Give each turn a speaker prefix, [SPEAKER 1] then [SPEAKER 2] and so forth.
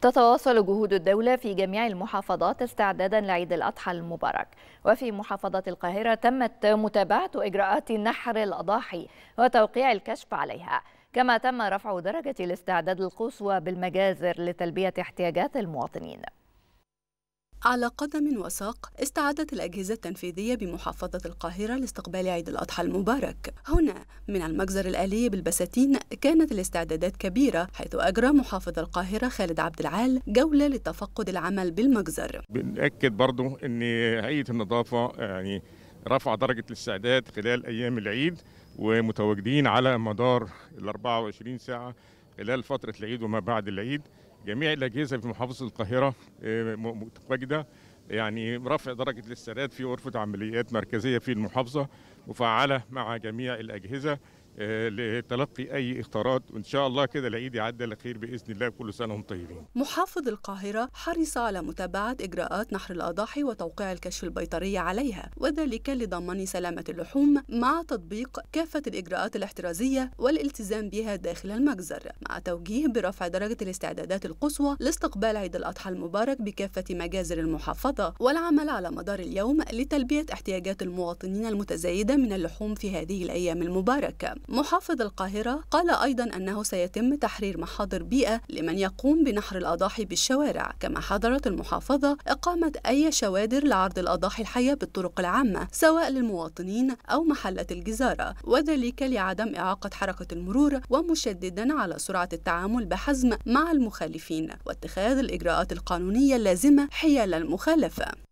[SPEAKER 1] تتواصل جهود الدولة في جميع المحافظات استعدادا لعيد الأضحى المبارك وفي محافظة القاهرة تمت متابعة إجراءات نحر الأضاحي وتوقيع الكشف عليها كما تم رفع درجة الاستعداد القصوى بالمجازر لتلبية احتياجات المواطنين على
[SPEAKER 2] قدم وساق استعدت الأجهزة التنفيذية بمحافظة القاهرة لاستقبال عيد الأضحى المبارك هنا من المجزر الآلي بالبساتين كانت الاستعدادات كبيرة حيث أجرى محافظ القاهرة خالد عبد العال جولة لتفقد العمل بالمجزر
[SPEAKER 3] بنأكد برضو أن هيئة النظافة يعني رفع درجة الاستعداد خلال أيام العيد ومتواجدين على مدار ال 24 ساعة خلال فترة العيد وما بعد العيد جميع الأجهزة في محافظة القاهرة آه، متواجدة يعني رفع درجة الاستعداد في غرفة عمليات مركزية في المحافظة مفعله مع جميع الاجهزه آه، لتلقي اي اختارات وان شاء الله كده العيد يعدي على خير باذن الله كل سنه وهم طيبين.
[SPEAKER 2] محافظ القاهره حرص على متابعه اجراءات نحر الاضاحي وتوقيع الكشف البيطري عليها وذلك لضمان سلامه اللحوم مع تطبيق كافه الاجراءات الاحترازيه والالتزام بها داخل المجزر مع توجيه برفع درجه الاستعدادات القصوى لاستقبال عيد الاضحى المبارك بكافه مجازر المحافظه والعمل على مدار اليوم لتلبيه احتياجات المواطنين المتزايده من اللحوم في هذه الأيام المباركة محافظ القاهرة قال أيضا أنه سيتم تحرير محاضر بيئة لمن يقوم بنحر الأضاحي بالشوارع كما حضرت المحافظة إقامة أي شوادر لعرض الأضاحي الحية بالطرق العامة سواء للمواطنين أو محلات الجزارة وذلك لعدم إعاقة حركة المرور ومشددا على سرعة التعامل بحزم مع المخالفين واتخاذ الإجراءات القانونية اللازمة حيال المخالفة